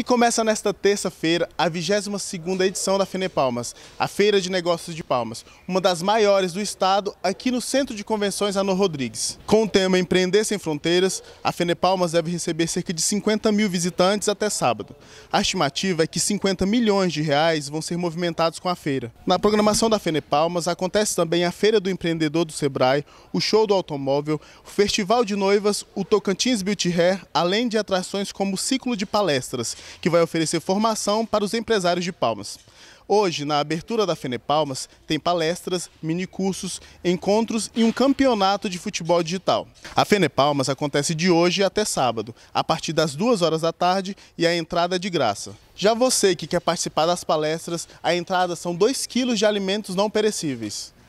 E começa nesta terça-feira a 22ª edição da Palmas, a Feira de Negócios de Palmas, uma das maiores do estado, aqui no Centro de Convenções Ano Rodrigues. Com o tema Empreender Sem Fronteiras, a Palmas deve receber cerca de 50 mil visitantes até sábado. A estimativa é que 50 milhões de reais vão ser movimentados com a feira. Na programação da Palmas acontece também a Feira do Empreendedor do Sebrae, o Show do Automóvel, o Festival de Noivas, o Tocantins Beauty Hair, além de atrações como o Ciclo de Palestras, que vai oferecer formação para os empresários de Palmas. Hoje, na abertura da Fene Palmas, tem palestras, minicursos, encontros e um campeonato de futebol digital. A Fene Palmas acontece de hoje até sábado, a partir das duas horas da tarde e a entrada é de graça. Já você que quer participar das palestras, a entrada são 2 quilos de alimentos não perecíveis.